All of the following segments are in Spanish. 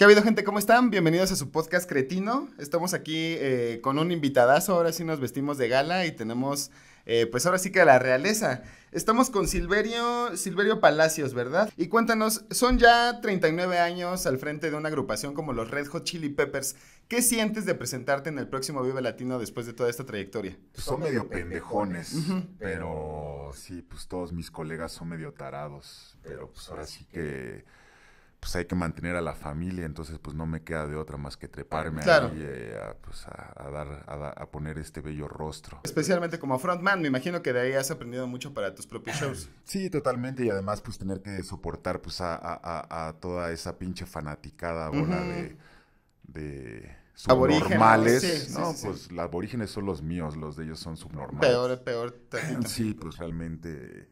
¿Qué ha habido gente? ¿Cómo están? Bienvenidos a su podcast Cretino. Estamos aquí eh, con un invitadazo, ahora sí nos vestimos de gala y tenemos, eh, pues ahora sí que la realeza. Estamos con Silverio, Silverio Palacios, ¿verdad? Y cuéntanos, son ya 39 años al frente de una agrupación como los Red Hot Chili Peppers. ¿Qué sientes de presentarte en el próximo Vive Latino después de toda esta trayectoria? Pues son medio pendejones, pero sí, pues todos mis colegas son medio tarados, pero pues ahora sí que pues hay que mantener a la familia, entonces pues no me queda de otra más que treparme eh, pues, a, a, dar, a, poner este bello rostro. Especialmente como frontman, me imagino que de ahí has aprendido mucho para tus propios shows. Sí, totalmente, y además pues tener que soportar pues a, toda esa pinche fanaticada bola de, de subnormales, ¿no? pues los aborígenes son los míos, los de ellos son subnormales. Peor, peor. Sí, pues realmente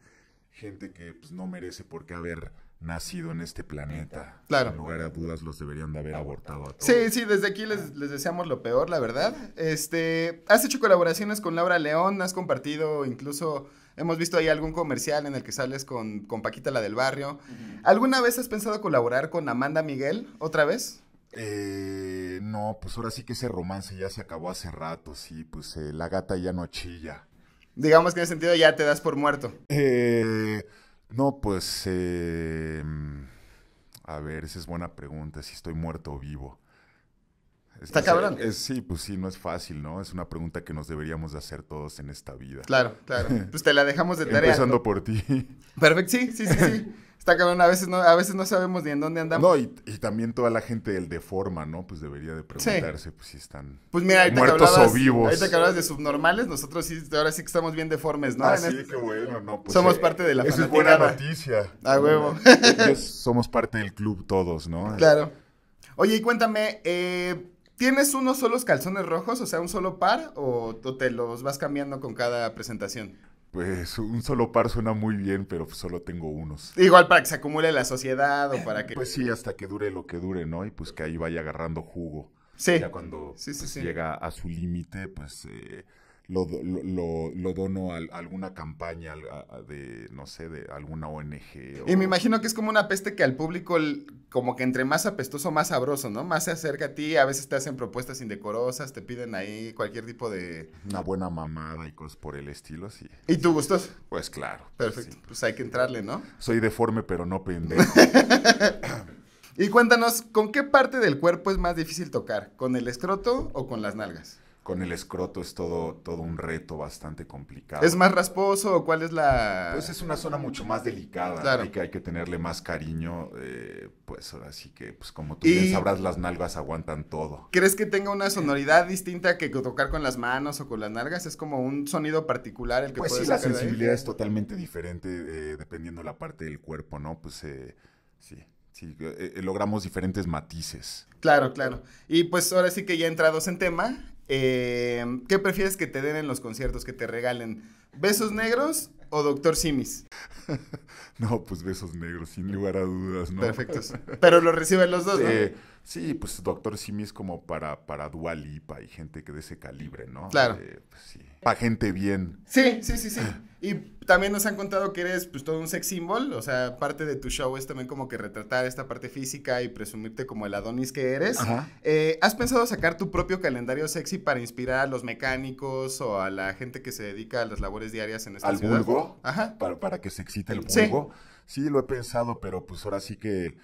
gente que pues no merece por qué haber nacido en este planeta. Claro. Sin lugar a dudas los deberían de haber abortado a todos. Sí, sí, desde aquí les, deseamos lo peor, la verdad. Este, has hecho colaboraciones con Laura León, has compartido incluso... Hemos visto ahí algún comercial en el que sales con, con Paquita, la del barrio. ¿Alguna vez has pensado colaborar con Amanda Miguel otra vez? Eh, no, pues ahora sí que ese romance ya se acabó hace rato, sí, pues eh, la gata ya no chilla. Digamos que en ese sentido ya te das por muerto. Eh, no, pues... Em, a ver, esa es buena pregunta, si estoy muerto o vivo. Está cabrón. sí, pues sí, no es fácil, ¿no? Es una pregunta que nos deberíamos hacer todos en esta vida. Claro, claro. Pues te la dejamos de tarea. Empezando por ti. Perfecto, sí, sí, sí, Está cabrón, a veces no, a veces no sabemos ni en dónde andamos. No, y, también toda la gente del deforma, ¿no? Pues debería de preguntarse pues, si están pues muertos o vivos. Ahorita que hablas de subnormales, nosotros sí, ahora sí que estamos bien deformes, ¿no? Ah, sí, este bueno, no, pues, Somos eh, parte de la Esa es buena noticia. A huevo. somos parte del club todos, ¿no? Claro. Oye, y cuéntame, eh, ¿Tienes unos solos calzones rojos, o sea, un solo par, o, te los vas cambiando con cada presentación? Pues un solo par suena muy bien, pero solo tengo unos. Igual para que se acumule la sociedad o para que... Pues sí, hasta que dure lo que dure, ¿no? Y pues que ahí vaya agarrando jugo. Sí. Ya cuando pues, llega a su límite, pues eh, lo, dono a, alguna campaña de, no sé, de alguna ONG. Y me imagino que es como una peste que al público, como que entre más apestoso, más sabroso, ¿no? Más se acerca a ti, a veces te hacen propuestas indecorosas, te piden ahí cualquier tipo de... Una buena mamada y cosas por el estilo, sí. ¿Y tú gustos? Pues claro. Pues Perfecto, pues hay que entrarle, ¿no? Soy deforme, pero no pendejo. y cuéntanos, ¿con qué parte del cuerpo es más difícil tocar? ¿Con el escroto o con las nalgas? con el escroto es todo, todo un reto bastante complicado. ¿Es más rasposo? o ¿Cuál es la...? Pues es una zona mucho más delicada claro. y que hay que tenerle más cariño, eh, pues ahora sí que, pues como tú bien sabrás, las nalgas aguantan todo. ¿Crees que tenga una sonoridad distinta que tocar con las manos o con las nalgas? ¿Es como un sonido particular el que pues puedes Pues sí, la sensibilidad es totalmente diferente eh, dependiendo la parte del cuerpo, ¿no? Pues eh, sí. Sí, eh, eh, logramos diferentes matices. Claro, claro. Y pues ahora sí que ya entrados en tema, eh, ¿qué prefieres que te den en los conciertos, que te regalen? ¿Besos negros o Doctor Simis? no, pues besos negros, sin lugar a dudas, ¿no? Perfecto. Pero lo reciben los dos, ¿no? Sí, pues Doctor Simis como para, para dualipa y gente que de ese calibre, ¿no? Claro. Pues para gente bien. Sí, sí, sí, sí. Y también nos han contado que eres pues todo un sex symbol, o sea, parte de tu show es también como que retratar esta parte física y presumirte como el Adonis que eres. Eh, ¿Has pensado sacar tu propio calendario sexy para inspirar a los mecánicos o a la gente que se dedica a las labores diarias en esta ¿Al Ajá. Para, para, que se excite el vulgo. Sí. lo he pensado, pero pues ahora sí que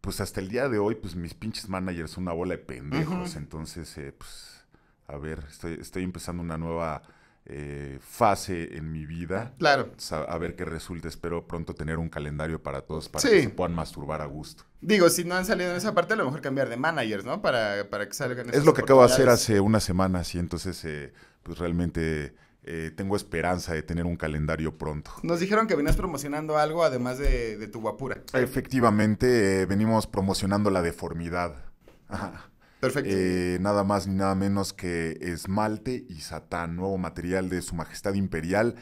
pues hasta el día de hoy, pues mis pinches managers son una bola de pendejos. Entonces, eh, pues, a ver, estoy, estoy empezando una nueva eh, fase en mi vida. Claro. A ver qué resulta. Espero pronto tener un calendario para todos para que se puedan masturbar a gusto. Digo, si no han salido en esa parte, a lo mejor cambiar de managers, ¿no? Para, para que salgan. Es lo que acabo de hacer hace unas semanas y Entonces, eh, pues realmente. Eh, tengo esperanza de tener un calendario pronto. Nos dijeron que venías promocionando algo además de, de tu guapura. Efectivamente, venimos promocionando la deformidad. Ajá. Perfecto. Eh, nada más ni nada menos que Esmalte y Satán, nuevo material de Su Majestad Imperial,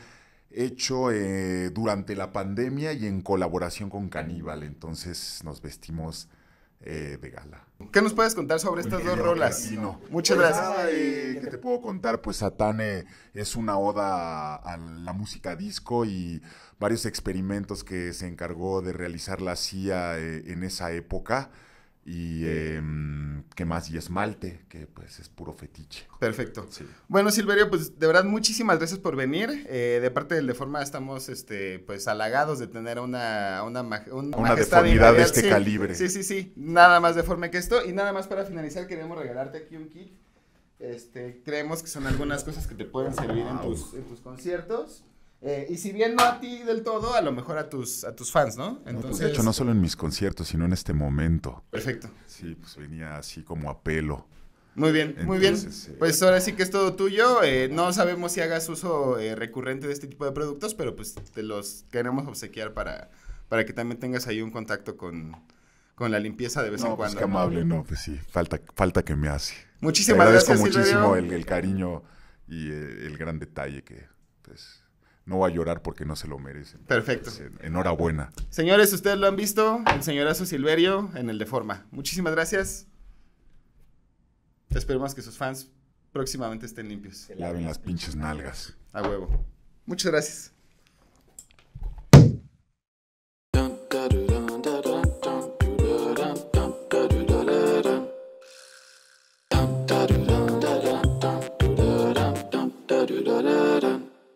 hecho eh, durante la pandemia y en colaboración con Caníbal. Entonces nos vestimos eh, de gala. ¿Qué nos puedes contar sobre estas dos rolas? Muchas pues gracias. ¿Qué te puedo contar? Pues Satán es una oda a la música disco y varios experimentos que se encargó de realizar la CIA en esa época y eh. em, qué más y esmalte que pues es puro fetiche perfecto bueno Silverio pues de verdad muchísimas gracias por venir eh, de parte del Deforma estamos este pues halagados de tener una una deformidad de este calibre sí sí sí nada más deforme que esto y nada más para finalizar queremos regalarte aquí un kit este creemos que son algunas cosas que te pueden servir en tus en tus conciertos eh, y si bien no a ti del todo, a lo mejor a tus, a tus fans, ¿no? Pues, Entonces... de hecho, no solo en mis conciertos, sino en este momento. Perfecto. Sí, pues venía así como a pelo. Muy bien, muy bien. Eh, pues ahora sí que es todo tuyo. Eh, no sabemos si hagas uso recurrente de este tipo de productos, pero pues te los queremos obsequiar para, para que también tengas ahí un contacto con, la limpieza de vez no, en pues, amable, no, pues sí, falta, falta que me hace. Muchísimas gracias. agradezco muchísimo el, cariño y el, gran detalle que pues, no va a llorar porque no se lo merecen. Perfecto. Enhorabuena. Señores, ustedes lo han visto, el señorazo Silverio en el de forma. Muchísimas gracias. más que sus fans próximamente estén limpios. laven las pinches nalgas. A huevo. Muchas gracias.